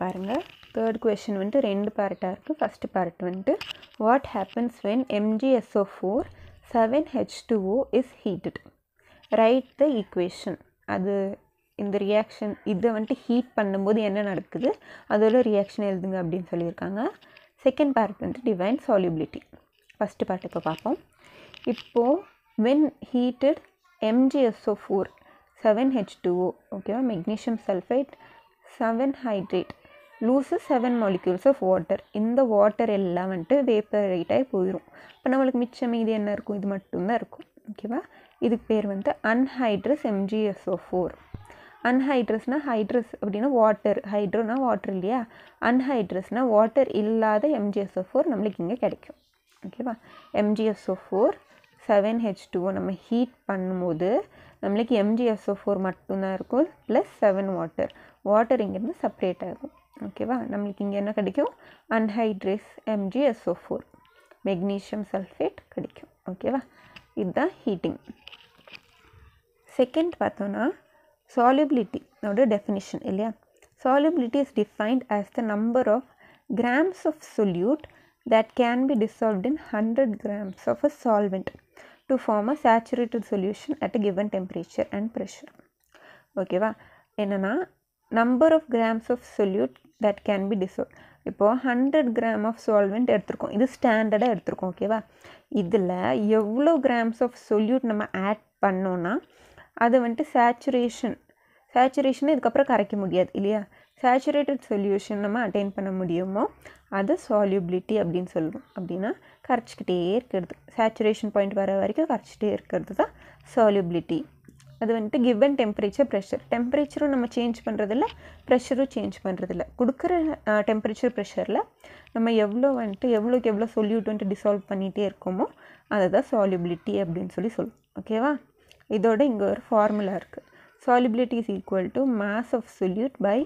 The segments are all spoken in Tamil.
பாருங்கள் தேர்ட் கொஷின் வந்துட்டு ரெண்டு பேரட்டாக இருக்குது ஃபஸ்ட் பேரட் வந்துட்டு what happens when MgSO four seven H O is heated write the equation அது இந்த ரியாக்ஷன் இதை வந்துட்டு ஹீட் பண்ணும்போது என்ன நடக்குது அதோட ரியாக்ஷன் எழுதுங்க அப்படின்னு சொல்லியிருக்காங்க செகண்ட் பார்ட் வந்துட்டு டிவைன் சாலிபிலிட்டி ஃபஸ்ட்டு பார்ட் இப்போ பார்ப்போம் இப்போது when heated MgSO four seven H O ஓகேவா magnesium sulphate seven hydrate lose seven molecules of water இந்த வாட்டர் எல்லாம் வந்துட்டு வேப்பரேட் ஆகி போயிடும் இப்போ நம்மளுக்கு மிச்சம் மீதி என்ன இருக்கும் இது மட்டும்தான் இருக்கும் ஓகேவா இதுக்கு பேர் வந்து அன்ஹைட்ரஸ் எம்ஜிஎஸ்ஓ ஃபோர் அன்ஹைட்ரஸ்னால் ஹைட்ரஸ் அப்படின்னா வாட்டர் ஹைட்ரோனா வாட்டர் இல்லையா அன்ஹைட்ரஸ்னால் வாட்டர் இல்லாத எம்ஜிஎஸ்ஓ ஃபோர் நம்மளுக்கு இங்கே கிடைக்கும் ஓகேவா MgSO four seven H two நம்ம ஹீட் பண்ணும்போது நம்மளுக்கு எம்ஜிஎஸ்ஓ ஃபோர் மட்டும்தான் இருக்கும் ப்ளஸ் செவன் வாட்டர் வாட்டர் இங்கேருந்து செப்ரேட் ஆகும் okay va nammalku inge enna kadikum anhydrous mgso4 magnesium sulfate kadikum okay va id the heating second pathona solubility now the definition illaya solubility is defined as the number of grams of solute that can be dissolved in 100 grams of a solvent to form a saturated solution at a given temperature and pressure okay va enna na number of grams of solute that can be dissolve இப்போது ஹண்ட்ரட் கிராம் ஆஃப் சால்வெண்ட் எடுத்துருக்கோம் இது ஸ்டாண்டர்டாக எடுத்துருக்கோம் ஓகேவா இதில் எவ்வளோ கிராம்ஸ் ஆஃப் சொல்யூட் நம்ம ஆட் பண்ணோன்னா அது வந்துட்டு சேச்சுரேஷன் சேச்சுரேஷனை இதுக்கப்புறம் கரைக்க முடியாது இல்லையா சேச்சுரேட்டட் சொல்யூஷன் நம்ம அட்டைன் பண்ண முடியுமோ அது சால்யூபிலிட்டி அப்படின்னு சொல்லுவோம் அப்படின்னா கரைச்சிக்கிட்டே இருக்கிறது சேச்சுரேஷன் பாயிண்ட் வர வரைக்கும் கரைச்சிட்டே இருக்கிறது தான் சால்யூபிலிட்டி அது வந்துட்டு கிவன் டெம்பரேச்சர் ப்ரெஷர் டெம்பரேச்சரும் நம்ம சேஞ்ச் பண்ணுறதில்ல ப்ரெஷரும் சேஞ்ச் பண்ணுறதில்ல கொடுக்குற டெம்பரேச்சர் ப்ரெஷரில் நம்ம எவ்வளோ வந்துட்டு எவ்வளோக்கு எவ்வளோ சொல்யூட் வந்துட்டு டிசால்வ் பண்ணிகிட்டே இருக்கோமோ அதை தான் சாலிபிலிட்டி அப்படின்னு சொல்லி சொல்லுவோம் ஓகேவா இதோட இங்கே ஒரு ஃபார்முலா இருக்குது solubility is equal to mass of solute by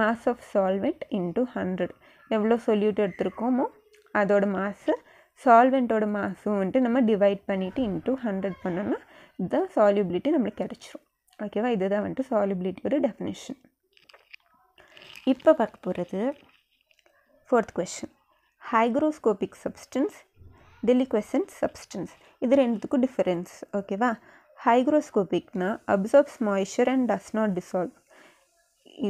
mass of solvent into hundred எவ்வளோ சொல்யூட் எடுத்திருக்கோமோ அதோட மாஸு சால்வெண்ட்டோட மாஸும் வந்துட்டு நம்ம டிவைட் பண்ணிவிட்டு இன்ட்டு ஹண்ட்ரட் பண்ணோன்னா த சால்யூபிலிட்டி நம்மளுக்கு கிடச்சிரும் ஓகேவா இதுதான் வந்துட்டு சால்யூபிலிட்டியோட டெஃபினேஷன் இப்போ பார்க்க போகிறது fourth question hygroscopic substance deliquescent substance இது ரெண்டுத்துக்கும் டிஃபரன்ஸ் ஓகேவா ஹைக்ரோஸ்கோபிக்னா absorbs moisture and does not dissolve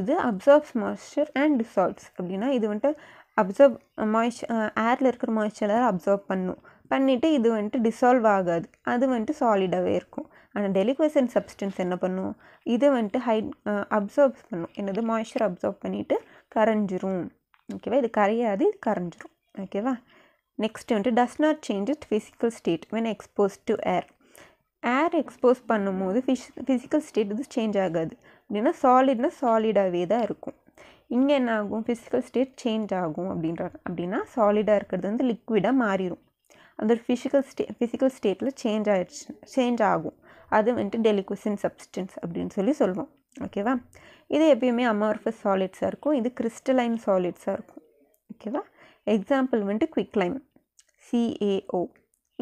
இது அப்சர்ப்ஸ் மாய்ஸ்சர் அண்ட் டிசால்வ்ஸ் அப்படின்னா இது வந்துட்டு அப்சர்வ் மாய்ஸ் ஏரில் இருக்கிற மாய்ஸ்சரை அப்சர்வ் பண்ணும் பண்ணிவிட்டு இது வந்துட்டு டிசால்வ் ஆகாது அது வந்துட்டு சாலிடாகவே இருக்கும் ஆனால் டெலிக்வசன் சப்ஸ்டன்ஸ் என்ன பண்ணும் இதை வந்துட்டு ஹை அப்சர்ப் பண்ணும் என்னது மாய்ஸ்சர் அப்சர்ப் பண்ணிவிட்டு கரைஞ்சிரும் ஓகேவா இது கரையாது இது கரைஞ்சிரும் ஓகேவா நெக்ஸ்ட் வந்துட்டு does not change it physical state when expose to air air expose பண்ணும்போது ஃபிஷ் ஃபிசிக்கல் ஸ்டேட் இது சேஞ்ச் ஆகாது அப்படின்னா சாலிட்னா சாலிடாகவே தான் இருக்கும் இங்கே என்ன ஆகும் ஃபிசிக்கல் ஸ்டேட் சேஞ்ச் ஆகும் அப்படின்றாங்க அப்படின்னா சாலிடாக இருக்கிறது வந்து லிக்விடாக மாறிடும் அந்த ஃபிசிக்கல் ஸ்டே ஃபிசிக்கல் ஸ்டேட்டில் சேஞ்ச் ஆகிடுச்சு சேஞ்ச் ஆகும் அது வந்துட்டு டெலிக்வசன் சப்ஸ்டன்ஸ் அப்படின்னு சொல்லி சொல்லுவோம் ஓகேவா இது எப்பயுமே அமார்ஃபஸ் சாலிட்ஸாக இருக்கும் இது கிறிஸ்டலைன் சாலிட்ஸாக இருக்கும் ஓகேவா எக்ஸாம்பிள் வந்துட்டு குவிக்லைம் சிஏஓ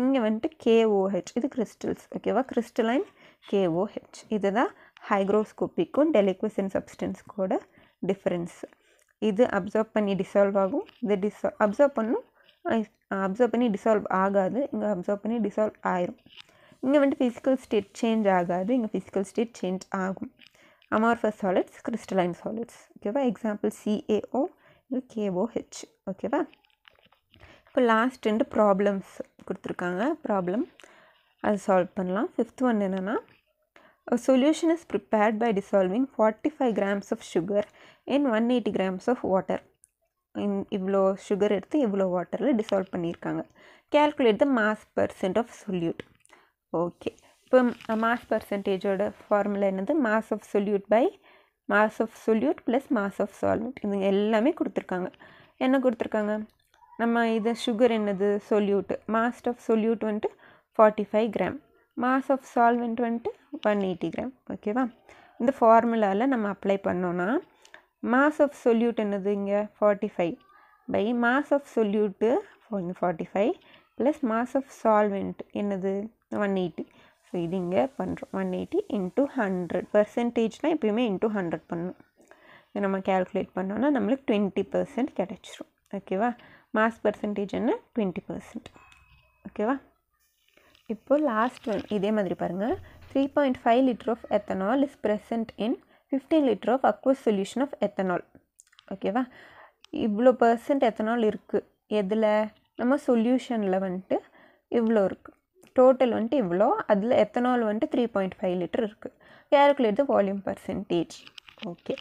இங்கே வந்துட்டு கேஓஹெச் இது கிறிஸ்டல்ஸ் ஓகேவா கிறிஸ்டலைன் கேஓஹெச் இது தான் ஹைக்ரோஸ்கோப்பிக்கும் டெலிக்வசன் சப்ஸ்டன்ஸ்கோட டிஃப்ரென்ஸ் இது அப்சர்வ் பண்ணி டிசால்வ் ஆகும் இது டிசால் அப்சர்வ் பண்ணும் அப்சர்வ் பண்ணி டிசால்வ் ஆகாது இங்கே அப்சர்வ் பண்ணி டிசால்வ் ஆயிரும் இங்கே வந்துட்டு ஃபிசிக்கல் ஸ்டேட் சேஞ்ச் ஆகாது இங்கே ஃபிசிக்கல் ஸ்டேட் சேஞ்ச் ஆகும் அமார்ஃபஸ் சாலிட்ஸ் கிறிஸ்டலைன் சாலிட்ஸ் ஓகேவா எக்ஸாம்பிள் சிஏஓ இங்கே கேஓஹெச் ஓகேவா இப்போ லாஸ்ட் ரெண்டு ப்ராப்ளம்ஸ் கொடுத்துருக்காங்க ப்ராப்ளம் அதை சால்வ் பண்ணலாம் ஃபிஃப்த் ஒன் என்னென்னா solution is prepared by dissolving forty five grams of sugar in one eighty grams of water இவ்வளோ சுகர் எடுத்து இவ்வளோ வாட்டரில் டிசால்வ் பண்ணியிருக்காங்க calculate the mass percent of solute okay இப்போ மாஸ் பர்சன்டேஜோட ஃபார்முலா என்னது mass of solute by mass of solute plus mass of solvent இவங்க எல்லாமே கொடுத்துருக்காங்க என்ன கொடுத்துருக்காங்க நம்ம இது சுகர் என்னது சொல்யூட்டு மாஸ்ட் ஆஃப் சொல்யூட் வந்துட்டு forty five gram mass of solvent வந்துட்டு ஒன் எயிட்டி கிராம் ஓகேவா இந்த ஃபார்முலாவில் நம்ம அப்ளை பண்ணோன்னா மாஸ் ஆஃப் சொல்யூட் என்னது இங்கே forty five by mass of solute forty five plus mass of solvent என்னது ஒன் எயிட்டி ஸோ இது இங்கே பண்ணுறோம் ஒன் எயிட்டி இன்ட்டு ஹண்ட்ரட் பர்சன்டேஜ்னால் எப்பயுமே இன்ட்டு ஹண்ட்ரட் பண்ணணும் இது நம்ம கேல்குலேட் பண்ணோன்னா நம்மளுக்கு டுவெண்ட்டி பர்சன்ட் கிடச்சிரும் ஓகேவா மாஸ் பர்சன்டேஜ் என்ன டுவெண்ட்டி பர்சன்ட் ஓகேவா இப்போது லாஸ்ட் ஒன் இதே மாதிரி பாருங்கள் three point five litre of ethanol is present in fifty litre of aqueous solution of ethanol ஓகேவா இவ்வளோ பர்சன்ட் எத்தனால் இருக்குது எதில் நம்ம சொல்யூஷனில் வந்துட்டு இவ்வளோ இருக்குது டோட்டல் வந்துட்டு இவ்வளோ அதில் எத்தனால் வந்துட்டு த்ரீ பாயிண்ட் ஃபைவ் லிட்டர் இருக்குது calculate the volume percentage okay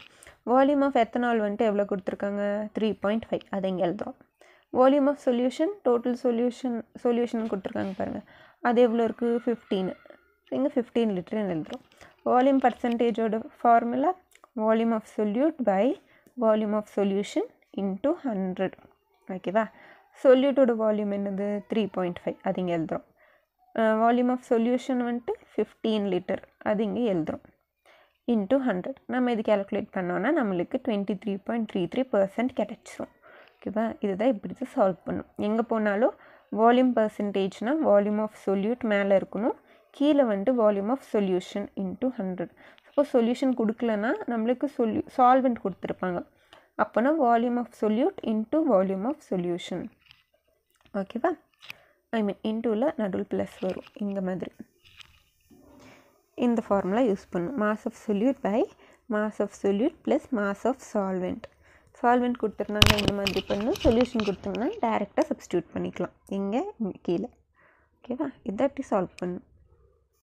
volume of ethanol வந்துட்டு எவ்வளோ கொடுத்துருக்காங்க த்ரீ பாயிண்ட் ஃபைவ் அதை இங்கே எழுதுகிறோம் volume of solution total solution solution கொடுத்துருக்காங்க பாருங்கள் அது எவ்வளோ இருக்குது ஃபிஃப்டீனு இங்கே ஃபிஃப்டீன் லிட்டர்னு எழுதுறோம் volume percentage ஓட formula volume of solute by volume of solution into 100 ஓகேவா solute ஓட volume என்னது த்ரீ பாயிண்ட் ஃபைவ் அது இங்கே எழுதுகிறோம் வால்யூம் ஆஃப் சொல்யூஷன் வந்துட்டு ஃபிஃப்டீன் லிட்டர் அது இங்கே எழுதுகிறோம் இன்ட்டு ஹண்ட்ரட் நம்ம இது கேல்குலேட் பண்ணோன்னா நம்மளுக்கு twenty three point three three percent கிடச்சிரும் ஓகேவா இதுதான் இப்படி சால்வ் பண்ணும் எங்கே போனாலும் வால்யூம் பர்சன்டேஜ்னால் வால்யூம் ஆஃப் சொல்யூட் மேலே இருக்கணும் கீழே வந்துட்டு volume of solution into hundred suppose solution கொடுக்கலன்னா நம்மளுக்கு சொல்யூ சால்வெண்ட் கொடுத்துருப்பாங்க அப்போனா volume of solute into volume of solution ஓகேவா ஐ மீன் இன்டூவில் நடுவில் ப்ளஸ் வரும் இந்த மாதிரி இந்த ஃபார்முலா யூஸ் பண்ணும் mass of solute by mass of solute plus mass of solvent solvent கொடுத்துருந்தாங்க இந்த மாதிரி பண்ணும் சொல்யூஷன் கொடுத்தோம்னா டேரெக்டாக சப்ஸ்டியூட் பண்ணிக்கலாம் இங்கே கீழே ஓகேவா இதாட்டி சால்வ் பண்ணும்